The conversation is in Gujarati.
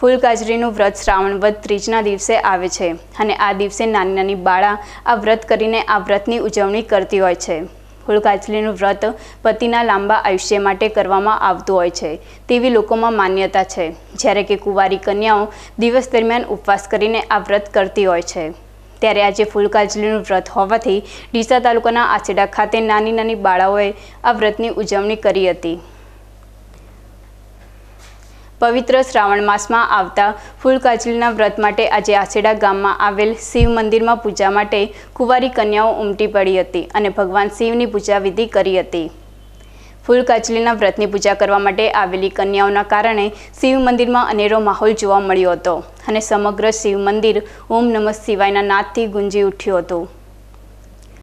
ફૂલગાજરીનું વ્રત શ્રાવણ વ્રત ત્રીજના દિવસે આવે છે અને આ દિવસે નાની નાની બાળા આ વ્રત કરીને આ વ્રતની ઉજવણી કરતી હોય છે ફૂલગાજરીનું વ્રત પતિના લાંબા આયુષ્ય માટે કરવામાં આવતું હોય છે તેવી લોકોમાં માન્યતા છે જ્યારે કે કુંવારી કન્યાઓ દિવસ દરમિયાન ઉપવાસ કરીને આ વ્રત કરતી હોય છે ત્યારે આજે ફૂલકાજલીનું વ્રત હોવાથી ડીસા તાલુકાના આસેડા ખાતે નાની નાની બાળાઓએ આ વ્રતની ઉજવણી કરી હતી પવિત્ર શ્રાવણ માસમાં આવતા ફૂલકાજલીના વ્રત માટે આજે આસેડા ગામમાં આવેલ શિવ મંદિરમાં પૂજા માટે કુંવારી કન્યાઓ ઉમટી પડી હતી અને ભગવાન શિવની પૂજા વિધિ કરી હતી ફૂલકાજલીના વ્રતની પૂજા કરવા માટે આવેલી કન્યાઓના કારણે શિવ મંદિરમાં અનેરો માહોલ જોવા મળ્યો હતો અને સમગ્ર શિવ મંદિર ઓમ નમઃ શિવાયના નાદથી ગુંજી ઉઠ્યું હતું